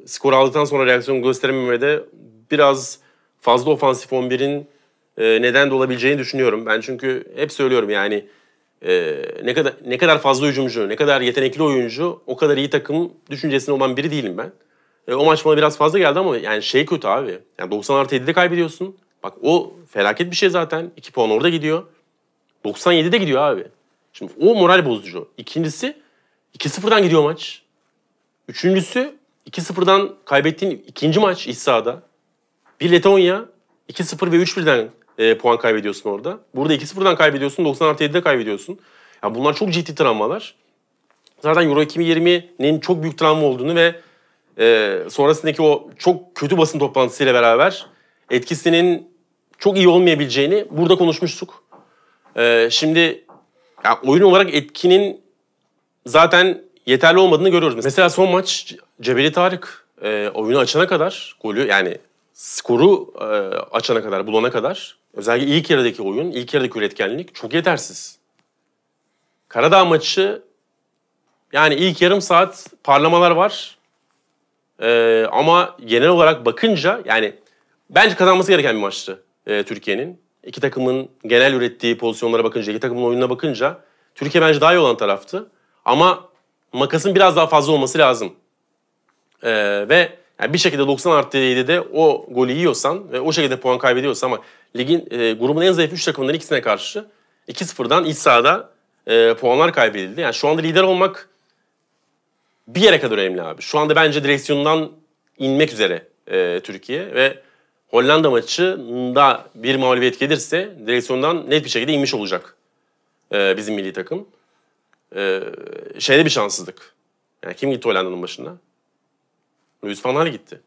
skor aldıktan sonra reaksiyon gösterememede biraz fazla ofansif 11'in e, neden de olabileceğini düşünüyorum. Ben çünkü hep söylüyorum yani e, ne kadar ne kadar fazla hücumcu, ne kadar yetenekli oyuncu o kadar iyi takım düşüncesinde olan biri değilim ben. E, o maç bana biraz fazla geldi ama yani şey kötü abi. Yani 90 artı 7'de kaybediyorsun. Bak o felaket bir şey zaten. 2 puan orada gidiyor. 97'de gidiyor abi. Şimdi o moral bozucu. İkincisi 2-0'dan gidiyor maç. Üçüncüsü 2-0'dan kaybettiğin ikinci maç iç sahada. Bir Letonya 2-0 ve 3-1'den e, puan kaybediyorsun orada. Burada 2-0'dan kaybediyorsun, 90 artı 7'de kaybediyorsun. Yani bunlar çok ciddi travmalar. Zaten Euro 2020'nin çok büyük travma olduğunu ve e, sonrasındaki o çok kötü basın toplantısıyla beraber etkisinin çok iyi olmayabileceğini burada konuşmuştuk. E, şimdi yani oyun olarak etkinin zaten yeterli olmadığını görüyoruz. Mesela son maç Cebeli Tarık e, oyunu açana kadar golü yani skoru e, açana kadar, bulana kadar Özellikle ilk yarıdaki oyun, ilk yarıdaki üretkenlik çok yetersiz. Karadağ maçı yani ilk yarım saat parlamalar var. Ee, ama genel olarak bakınca yani bence kazanması gereken bir maçtı e, Türkiye'nin. İki takımın genel ürettiği pozisyonlara bakınca, iki takımın oyununa bakınca Türkiye bence daha iyi olan taraftı. Ama makasın biraz daha fazla olması lazım. Ee, ve yani bir şekilde 90 artı 7'de o golü yiyorsan ve o şekilde puan kaybediyorsan ama ligin e, grubun en zayıf 3 takımından ikisine karşı 2-0'dan iç sahada e, puanlar kaybedildi. Yani şu anda lider olmak bir yere kadar önemli abi. Şu anda bence direksiyondan inmek üzere e, Türkiye ve Hollanda maçında bir mağlubiyet gelirse direksiyondan net bir şekilde inmiş olacak e, bizim milli takım. E, şeyde bir şanssızlık. Yani kim gitti Hollanda'nın başına? Luis Van gitti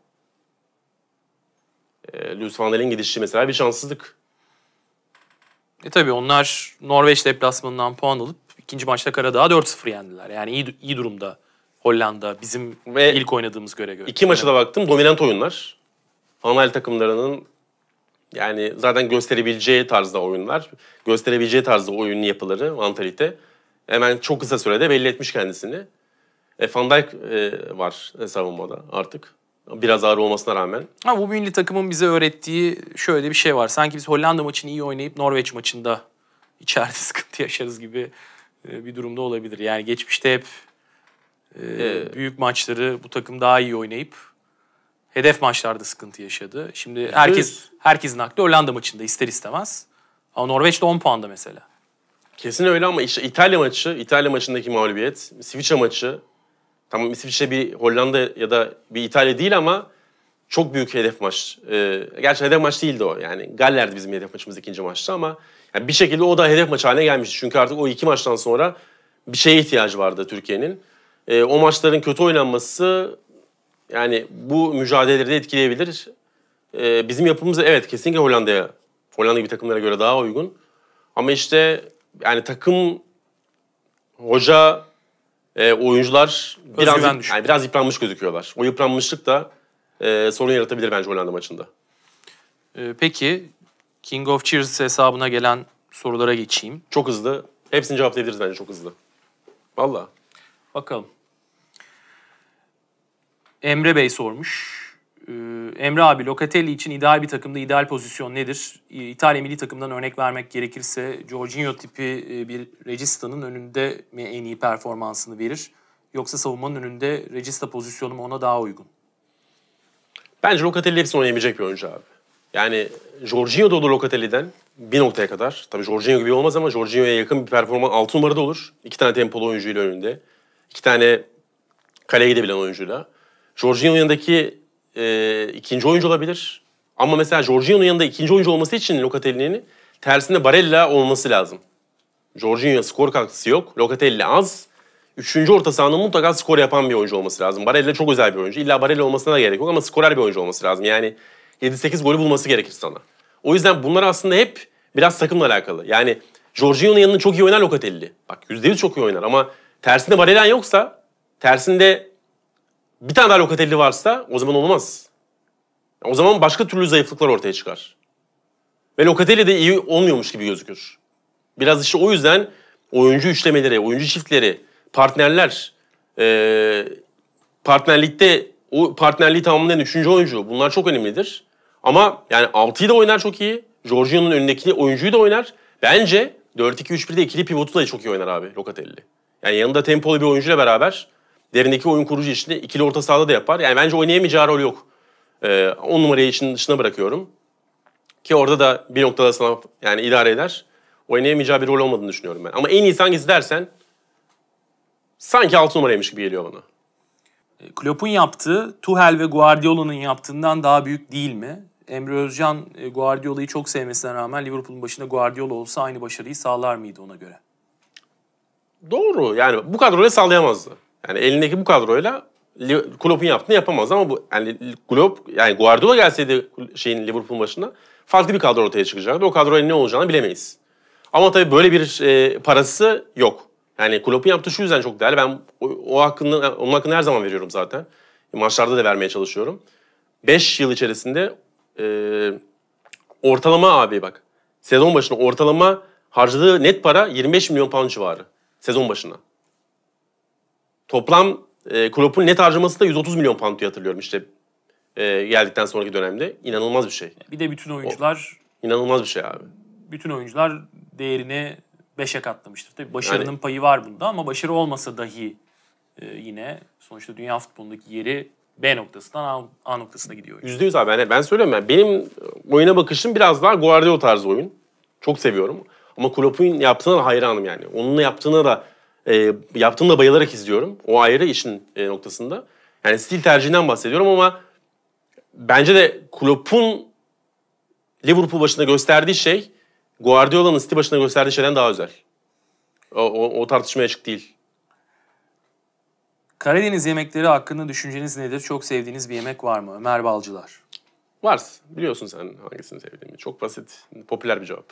e, Van Gaal'in gidişi mesela bir şanssızlık. E tabii onlar Norveç deplasmanından puan alıp ikinci maçta Karadağ'a 4-0 yendiler. Yani iyi, iyi durumda Hollanda bizim Ve ilk oynadığımız göre göre. İki maça da baktım dominant oyunlar. Anal takımlarının yani zaten gösterebileceği tarzda oyunlar, gösterebileceği tarzda oyun yapıları, mantalite. Hemen çok kısa sürede belli etmiş kendisini. E, Van Dijk e, var savunmada artık. Biraz ağır olmasına rağmen. Ha, bu milli takımın bize öğrettiği şöyle bir şey var. Sanki biz Hollanda maçını iyi oynayıp Norveç maçında içeride sıkıntı yaşarız gibi e, bir durumda olabilir. Yani geçmişte hep ee, büyük maçları bu takım daha iyi oynayıp hedef maçlarda sıkıntı yaşadı. Şimdi herkes herkesin aklı Hollanda maçında ister istemez. Ama Norveç de 10 puanda mesela. Kesin öyle ama işte İtalya maçı, İtalya maçındaki mağlubiyet, İsviçre maçı Tamam İsviçre bir Hollanda ya da bir İtalya değil ama çok büyük hedef maç. Ee, gerçi hedef maç değildi o. Yani Galler'di bizim hedef maçımız ikinci maçta ama yani bir şekilde o da hedef maç haline gelmişti. Çünkü artık o iki maçtan sonra bir şeye ihtiyacı vardı Türkiye'nin. Ee, o maçların kötü oynanması yani bu mücadeleleri de etkileyebilir. Ee, bizim yapımız evet kesinlikle Hollanda'ya, Hollanda gibi takımlara göre daha uygun. Ama işte yani takım, hoca, e, oyuncular biraz, Özgüven yani biraz yıpranmış gözüküyorlar. O yıpranmışlık da e, sorun yaratabilir bence Hollanda maçında. E, peki King of Cheers hesabına gelen sorulara geçeyim. Çok hızlı. Hepsini cevaplayabiliriz bence çok hızlı. Valla. Bakalım. Emre Bey sormuş. Ee, Emre abi Locatelli için ideal bir takımda ideal pozisyon nedir? İtalya milli takımdan örnek vermek gerekirse Jorginho tipi e, bir Regista'nın önünde mi en iyi performansını verir? Yoksa savunmanın önünde Regista pozisyonu mu ona daha uygun? Bence Locatelli hepsini oynayabilecek bir oyuncu abi. Yani Jorginho da olur Locatelli'den bir noktaya kadar. Tabii Jorginho gibi olmaz ama Jorginho'ya yakın bir performans 6 numarada olur. İki tane tempolu oyuncuyla önünde. iki tane kaleye gidebilen oyuncuyla. Jorginho'nun yanındaki e, ikinci oyuncu olabilir. Ama mesela Jorginho'nun yanında ikinci oyuncu olması için Locatelli'nin tersinde Barella olması lazım. Jorginho skor katkısı yok. Locatelli az. Üçüncü orta sahanın mutlaka skor yapan bir oyuncu olması lazım. Barella çok özel bir oyuncu. İlla Barella olmasına da gerek yok ama skorer bir oyuncu olması lazım. Yani 7-8 golü bulması gerekir sana. O yüzden bunlar aslında hep biraz takımla alakalı. Yani Jorginho'nun yanında çok iyi oynar Locatelli. Bak %100 çok iyi oynar ama tersinde Barella yoksa, tersinde bir tane daha Locatelli varsa o zaman olmaz. O zaman başka türlü zayıflıklar ortaya çıkar. Ve Locatelli de iyi olmuyormuş gibi gözükür. Biraz işte o yüzden oyuncu üçlemeleri, oyuncu çiftleri, partnerler, ee, partnerlikte o partnerliği tamamlayan üçüncü oyuncu bunlar çok önemlidir. Ama yani 6'yı da oynar çok iyi. Jorginho'nun önündeki oyuncuyu da oynar. Bence 4-2-3-1'de ikili pivotu da çok iyi oynar abi Locatelli. Yani yanında tempolu bir oyuncuyla beraber Derindeki oyun kurucu işini ikili orta sahada da yapar. Yani bence oynayamayacağı rol yok. Ee, on numarayı işin dışına bırakıyorum. Ki orada da bir noktada sana yani idare eder. Oynayamayacağı bir rol olmadığını düşünüyorum ben. Ama en iyi hangisi dersen sanki 6 numaraymış gibi geliyor bana. Ee, Klopp'un yaptığı Tuchel ve Guardiola'nın yaptığından daha büyük değil mi? Emre Özcan e, Guardiola'yı çok sevmesine rağmen Liverpool'un başında Guardiola olsa aynı başarıyı sağlar mıydı ona göre? Doğru. Yani bu kadroyla sağlayamazdı. Yani elindeki bu kadroyla Klopp'un yaptığını yapamaz ama bu yani Klopp yani Guardiola gelseydi şeyin Liverpool maçına farklı bir kadro ortaya çıkacaktı. O kadroya ne olacağını bilemeyiz. Ama tabii böyle bir e, parası yok. Yani Klopp'un yaptığı şu yüzden çok değerli. Ben o, o hakkını, onun hakkını her zaman veriyorum zaten. Maçlarda da vermeye çalışıyorum. 5 yıl içerisinde e, ortalama abi bak. Sezon başına ortalama harcadığı net para 25 milyon pound civarı. Sezon başına. Toplam e, Klopp'un net harcaması da 130 milyon poundu diye hatırlıyorum işte e, geldikten sonraki dönemde. İnanılmaz bir şey. Bir de bütün oyuncular... O, inanılmaz bir şey abi. Bütün oyuncular değerini 5'e katlamıştır. Tabii başarının yani, payı var bunda ama başarı olmasa dahi e, yine sonuçta dünya futbolundaki yeri B noktasından A, A noktasına gidiyor. Yüzde abi. Yani ben söylüyorum ya benim oyuna bakışım biraz daha Guardiola tarzı oyun. Çok seviyorum. Ama Klopp'un yaptığına da hayranım yani. Onunla yaptığına da e, ee, yaptığını bayılarak izliyorum. O ayrı işin e, noktasında. Yani stil tercihinden bahsediyorum ama bence de Klopp'un Liverpool başında gösterdiği şey Guardiola'nın City başında gösterdiği şeyden daha özel. O, o, o tartışmaya açık değil. Karadeniz yemekleri hakkında düşünceniz nedir? Çok sevdiğiniz bir yemek var mı? Ömer Balcılar. Var. Biliyorsun sen hangisini sevdiğimi. Çok basit, popüler bir cevap.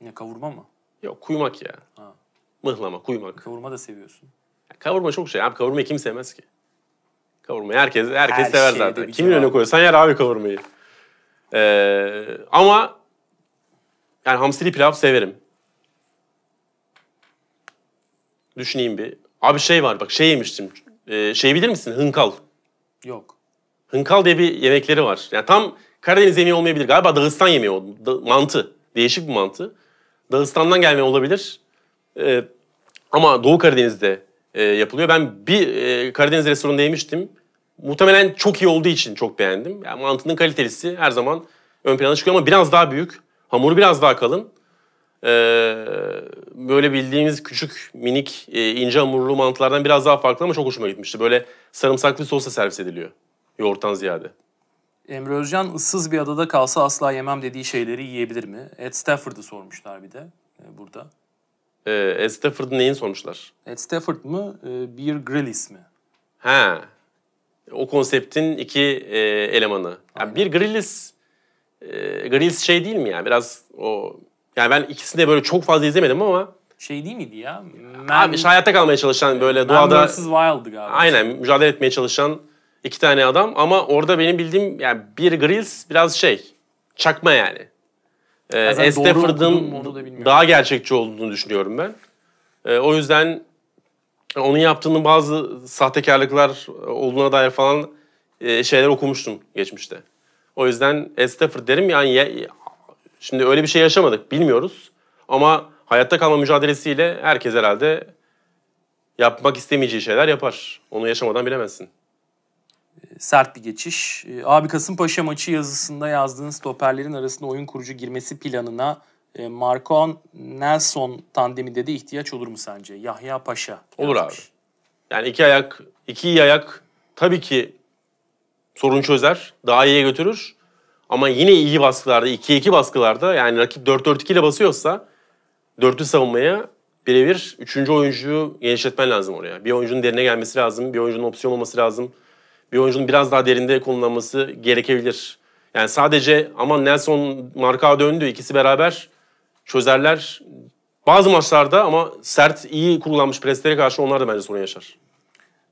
Ne kavurma mı? Yok kuyumak ya. Ha. Mıhlama, kuymak. Kavurma da seviyorsun. Kavurma çok şey. Abi kavurmayı kim sevmez ki? Kavurmayı herkes herkes Her sever zaten. Kimin önüne koyuyorsan yer abi kavurmayı. Ee, ama yani hamsili pilav severim. Düşüneyim bir. Abi şey var bak şey yemiştim. Ee, şey bilir misin? Hınkal. Yok. Hınkal diye bir yemekleri var. Yani tam Karadeniz yemeği olmayabilir. Galiba Dağıstan yemeği o. Da- mantı. Değişik bir mantı. Dağıstan'dan gelme olabilir. E, ama Doğu Karadeniz'de e, yapılıyor. Ben bir e, Karadeniz restoranında yemiştim. Muhtemelen çok iyi olduğu için çok beğendim. Yani mantının kalitelisi her zaman ön plana çıkıyor ama biraz daha büyük. Hamuru biraz daha kalın. E, böyle bildiğimiz küçük, minik, e, ince hamurlu mantılardan biraz daha farklı ama çok hoşuma gitmişti. Böyle sarımsaklı sosla servis ediliyor yoğurttan ziyade. Emre Özcan ıssız bir adada kalsa asla yemem dediği şeyleri yiyebilir mi? Ed Stafford'ı sormuşlar bir de e, burada. Ee, Ed Stafford neyin sonuçlar? Ed Stafford mı? Ee, Beer Grylls Ha. O konseptin iki e, elemanı. Yani bir grillis, e, Grylls şey değil mi ya? Biraz o... Yani ben ikisini de böyle çok fazla izlemedim ama... Şey değil miydi ya? Man, Abi işte hayatta kalmaya çalışan böyle Man doğada... Man vs. Wild'dı galiba. Aynen mücadele etmeye çalışan iki tane adam ama orada benim bildiğim yani bir grillis biraz şey çakma yani e, Stafford'ın daha gerçekçi olduğunu düşünüyorum ben. E, o yüzden e, onun yaptığının bazı sahtekarlıklar e, olduğuna dair falan e, şeyler okumuştum geçmişte. O yüzden Ed Stafford derim yani ya, şimdi öyle bir şey yaşamadık bilmiyoruz ama hayatta kalma mücadelesiyle herkes herhalde yapmak istemeyeceği şeyler yapar. Onu yaşamadan bilemezsin sert bir geçiş. Ee, abi Kasımpaşa maçı yazısında yazdığın stoperlerin arasında oyun kurucu girmesi planına e, Marcon Nelson tandeminde de ihtiyaç olur mu sence? Yahya Paşa. Yazmış. Olur abi. Yani iki ayak, iki iyi ayak tabii ki sorun çözer, daha iyiye götürür. Ama yine iyi baskılarda, 2-2 baskılarda yani rakip 4-4-2 ile basıyorsa dörtlü savunmaya birebir üçüncü oyuncuyu genişletmen lazım oraya. Bir oyuncunun derine gelmesi lazım, bir oyuncunun opsiyon olması lazım bir oyuncunun biraz daha derinde kullanılması gerekebilir. Yani sadece ama Nelson marka döndü ikisi beraber çözerler. Bazı maçlarda ama sert iyi kullanmış preslere karşı onlar da bence sorun yaşar.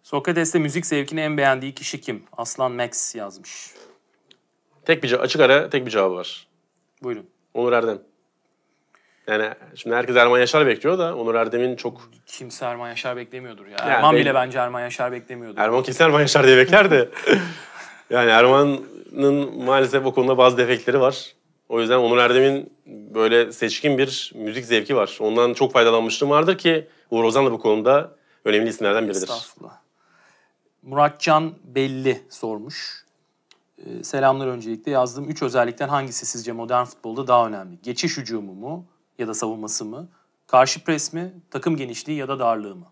Sokrates'te müzik zevkini en beğendiği kişi kim? Aslan Max yazmış. Tek bir açık ara tek bir cevabı var. Buyurun. Onur Erdem. Yani şimdi herkes Erman Yaşar bekliyor da Onur Erdem'in çok... Kimse Erman Yaşar beklemiyordur ya. Yani Erman ben... bile bence Erman Yaşar beklemiyordur. Erman kimse Erman Yaşar diye bekler de. yani Erman'ın maalesef o konuda bazı defekleri var. O yüzden Onur Erdem'in böyle seçkin bir müzik zevki var. Ondan çok faydalanmışlığım vardır ki Uğur Ozan da bu konuda önemli isimlerden biridir. Estağfurullah. Muratcan Belli sormuş. Ee, selamlar öncelikle. Yazdığım üç özellikten hangisi sizce modern futbolda daha önemli? Geçiş hücumu mu? ya da savunması mı? Karşı pres mi? Takım genişliği ya da darlığı mı?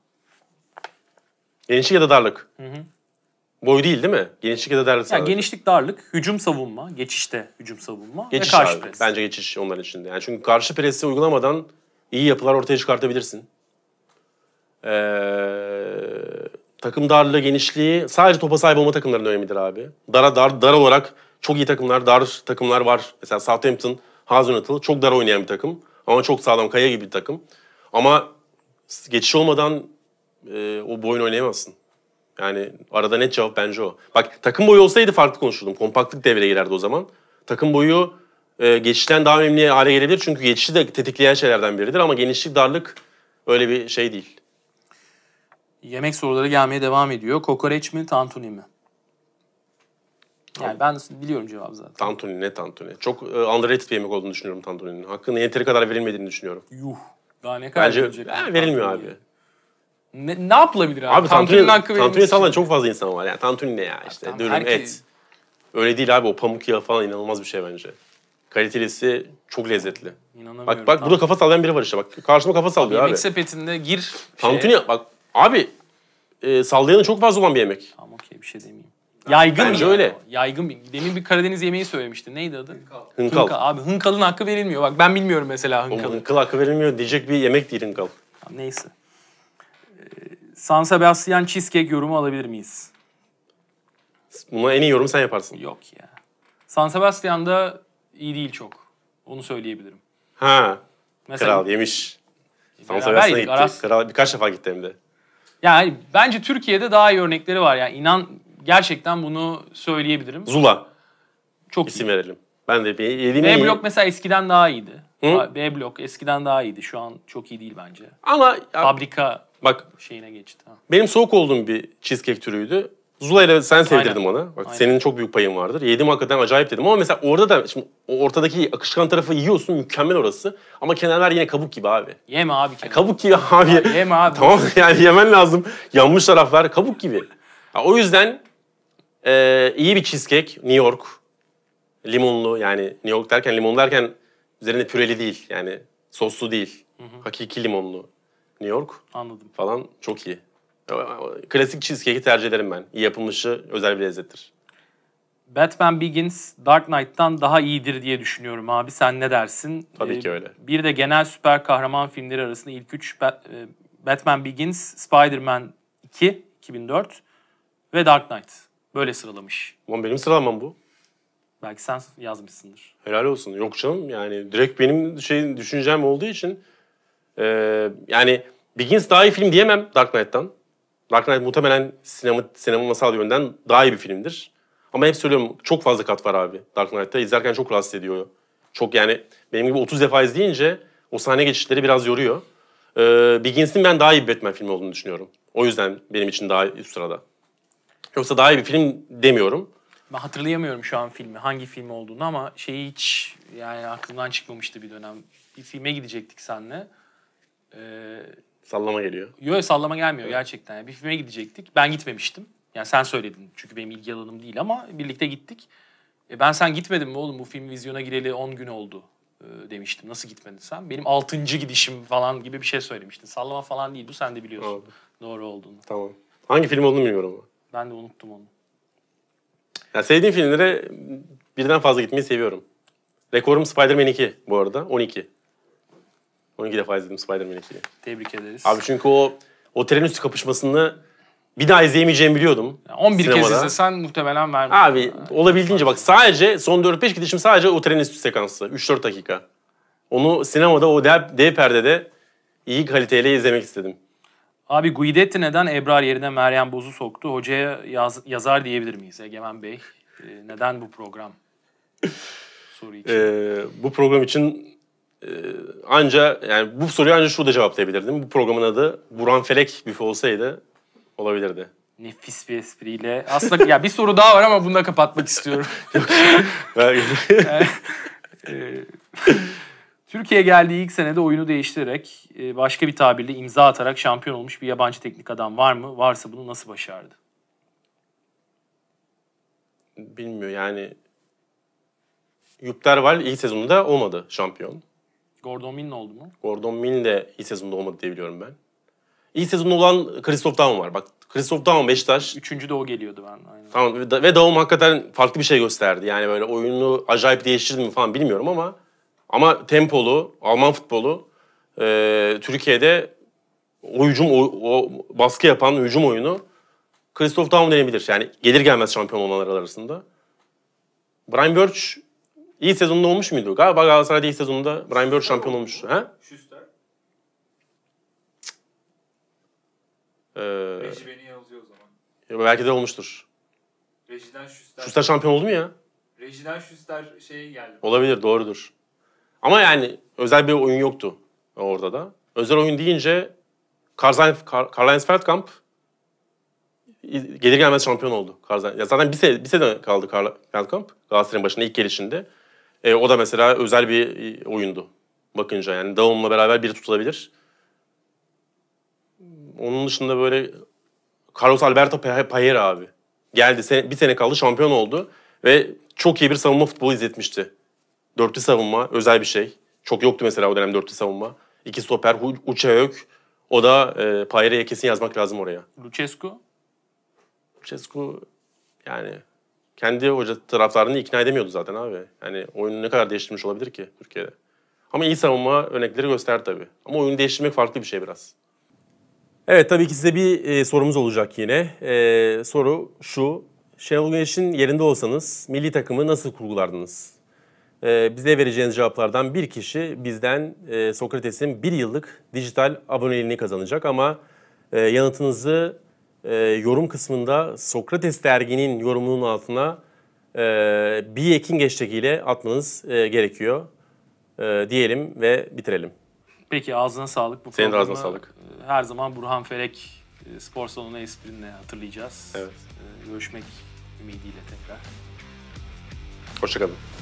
Genişlik ya da darlık. Hı hı. Boy değil değil mi? Genişlik ya da darlık. Yani genişlik darlık, hücum savunma, geçişte hücum savunma geçiş ve karşı abi. pres. Bence geçiş onların içinde. Yani çünkü karşı presi uygulamadan iyi yapılar ortaya çıkartabilirsin. Ee, takım darlığı, genişliği sadece topa sahip olma takımların önemlidir abi. Dara dar dar olarak çok iyi takımlar, dar takımlar var. Mesela Southampton, Hazunatal çok dar oynayan bir takım. Ama çok sağlam kaya gibi bir takım. Ama geçiş olmadan e, o boyun oynayamazsın. Yani arada net cevap bence o. Bak takım boyu olsaydı farklı konuşurdum. Kompaktlık devreye girerdi o zaman. Takım boyu e, geçişten daha önemli hale gelebilir. Çünkü geçişi de tetikleyen şeylerden biridir. Ama genişlik, darlık öyle bir şey değil. Yemek soruları gelmeye devam ediyor. Kokoreç mi, tantuni mi? Yani ben biliyorum cevabı zaten. Tantuni ne tantuni? Çok e, underrated bir yemek olduğunu düşünüyorum tantuninin. Hakkının yeteri kadar verilmediğini düşünüyorum. Yuh. Daha ne kadar Bence verecek? e, verilmiyor abi. Ne, ne yapılabilir abi? Abi tantuni, Tantuninin tantuni verilmesi çok fazla insan var. Yani tantuni ne ya işte? Tamam, Dürüm, herkes- et. Öyle değil abi. O pamuk yağı falan inanılmaz bir şey bence. Kalitelisi çok lezzetli. İnanamıyorum. Bak bak burada kafa sallayan biri var işte. Bak karşıma kafa sallıyor Yemek abi. sepetinde gir. şeye. Tantuni bak abi e, sallayanı çok fazla olan bir yemek. Tamam okey bir şey demeyeyim. Yaygın Bence bir öyle. Yaygın bir. Demin bir Karadeniz yemeği söylemişti. Neydi adı? Hınkal. Hınkal. Abi hınkalın hakkı verilmiyor. Bak ben bilmiyorum mesela hınkalı. Oğlum, hınkal hakkı verilmiyor diyecek bir yemek değil hınkal. neyse. Ee, San Sebastian cheesecake yorumu alabilir miyiz? Buna en iyi yorum sen yaparsın. Yok ya. San Sebastian'da iyi değil çok. Onu söyleyebilirim. Ha. Mesela, Kral yemiş. San Sebastian'a gitti. Kral birkaç defa gitti hem de. Yani bence Türkiye'de daha iyi örnekleri var. Yani inan Gerçekten bunu söyleyebilirim. Zula. Çok isim iyi. verelim. Ben de yediğim B blok mesela eskiden daha iyiydi. Hı? B blok eskiden daha iyiydi. Şu an çok iyi değil bence. Ama ya, fabrika bak şeyine geçti. Ha. Benim soğuk olduğum bir cheesecake türüydü. Zula ile sen sevdirdin Aynen. bana. Bak Aynen. senin çok büyük payın vardır. Yedim hakikaten acayip dedim ama mesela orada da şimdi ortadaki akışkan tarafı yiyorsun mükemmel orası. Ama kenarlar yine kabuk gibi abi. Yeme abi kenar. Kabuk gibi abi. Ya, yeme abi. tamam yani yemen lazım. Yanmış taraflar kabuk gibi. Ya, o yüzden ee, iyi bir cheesecake New York. Limonlu yani New York derken limon derken üzerinde püreli değil yani soslu değil. Hı hı. Hakiki limonlu New York. Anladım. Falan çok iyi. Klasik cheesecake'i tercih ederim ben. İyi yapılmışı özel bir lezzettir. Batman Begins Dark Knight'tan daha iyidir diye düşünüyorum abi. Sen ne dersin? Tabii ee, ki öyle. Bir de genel süper kahraman filmleri arasında ilk üç e, Batman Begins, Spider-Man 2 2004 ve Dark Knight. Böyle sıralamış. Ulan benim sıralamam bu. Belki sen yazmışsındır. Helal olsun. Yok canım yani direkt benim şey düşüncem olduğu için e, yani Begins daha iyi film diyemem Dark Knight'tan. Dark Knight muhtemelen sinema, masal yönden daha iyi bir filmdir. Ama hep söylüyorum çok fazla kat var abi Dark Knight'ta. izlerken çok rahatsız ediyor. Çok yani benim gibi 30 defa izleyince o sahne geçişleri biraz yoruyor. Ee, Begins'in ben daha iyi bir Batman filmi olduğunu düşünüyorum. O yüzden benim için daha üst sırada. Yoksa daha iyi bir film demiyorum. Ben hatırlayamıyorum şu an filmi, hangi film olduğunu ama şeyi hiç yani aklımdan çıkmamıştı bir dönem. Bir filme gidecektik senle. Ee, sallama geliyor. Yok sallama gelmiyor evet. gerçekten. Yani bir filme gidecektik. Ben gitmemiştim. Yani sen söyledin çünkü benim ilgi alanım değil ama birlikte gittik. E ben sen gitmedin mi oğlum bu film vizyona gireli 10 gün oldu e, demiştim. Nasıl gitmedin sen? Benim 6. gidişim falan gibi bir şey söylemiştin. Sallama falan değil bu sen de biliyorsun. Oldu. Doğru olduğunu. Tamam. Hangi film olduğunu bilmiyorum ama. Ben de unuttum onu. Ya sevdiğim filmlere birden fazla gitmeyi seviyorum. Rekorum Spider-Man 2 bu arada. 12. 12 defa izledim Spider-Man 2'yi. Tebrik ederiz. Abi çünkü o o tren üstü kapışmasını bir daha izleyemeyeceğimi biliyordum. Yani 11 sinemada. kez izlesen muhtemelen vermem. Abi yani. olabildiğince bak sadece son 4-5 gidişim sadece o tren üstü sekansı. 3-4 dakika. Onu sinemada o dev, dev perdede iyi kaliteyle izlemek istedim. Abi Guidetti neden Ebrar yerine Meryem Boz'u soktu? Hocaya yaz, yazar diyebilir miyiz Egemen Bey? Ee, neden bu program? Soru ee, için. Ee, bu program için e, anca yani bu soruyu anca şurada cevaplayabilirdim. Bu programın adı Buran Felek büfe olsaydı olabilirdi. Nefis bir espriyle. Aslında ya bir soru daha var ama bunu da kapatmak istiyorum. Yok. yani, e, ee, Türkiye geldiği ilk senede oyunu değiştirerek, e, başka bir tabirle imza atarak şampiyon olmuş bir yabancı teknik adam var mı? Varsa bunu nasıl başardı? Bilmiyorum yani. Yup var ilk sezonunda olmadı şampiyon. Gordon Milne oldu mu? Gordon Milne de ilk sezonunda olmadı diye biliyorum ben. İlk sezonda olan Christoph Daum var. Bak Christoph Daum Beşiktaş. Üçüncü de o geliyordu ben. Aynen. Tamam ve Daum hakikaten farklı bir şey gösterdi. Yani böyle oyunu acayip değiştirdi mi falan bilmiyorum ama ama tempolu, Alman futbolu e, Türkiye'de o hücum, o, o baskı yapan hücum oyunu Christoph Daum denebilir. Yani gelir gelmez şampiyon olanlar arasında. Brian Birch iyi sezonunda olmuş muydu? Galiba Galatasaray'da iyi sezonunda Brian Birch şampiyon olmuş. Ha? Schuster. Ee, yazıyor zaman. Ya belki de olmuştur. Rejiden Schuster. Schuster şampiyon oldu mu ya? Rejiden Schuster şey geldi. Olabilir, doğrudur. Ama yani özel bir oyun yoktu orada da. Özel oyun deyince Karl-Heinz Feldkamp gelir gelmez şampiyon oldu. Ya zaten bir sene, bir sene kaldı Karl Feldkamp Galatasaray'ın başında ilk gelişinde. E, o da mesela özel bir e, oyundu bakınca. Yani Davum'la beraber biri tutulabilir. Onun dışında böyle Carlos Alberto Payer abi. Geldi, bir sene kaldı şampiyon oldu. Ve çok iyi bir savunma futbolu izletmişti Dörtlü savunma özel bir şey. Çok yoktu mesela o dönem dörtlü savunma. İki stoper Uçeök. O da e, Paire'ye kesin yazmak lazım oraya. Lucescu? Lucescu yani kendi hoca taraflarını ikna edemiyordu zaten abi. Yani oyunu ne kadar değiştirmiş olabilir ki Türkiye'de. Ama iyi savunma örnekleri göster tabii. Ama oyunu değiştirmek farklı bir şey biraz. Evet tabii ki size bir e, sorumuz olacak yine. E, soru şu. Şenol Güneş'in yerinde olsanız milli takımı nasıl kurgulardınız? e, bize vereceğiniz cevaplardan bir kişi bizden e, Sokrates'in bir yıllık dijital aboneliğini kazanacak. Ama e, yanıtınızı e, yorum kısmında Sokrates derginin yorumunun altına e, bir ekin geçtik ile atmanız e, gerekiyor e, diyelim ve bitirelim. Peki ağzına sağlık. Bu Senin ağzına sağlık. E, her zaman Burhan Felek e, spor salonu esprinle hatırlayacağız. Evet. E, görüşmek ümidiyle tekrar. Hoşçakalın.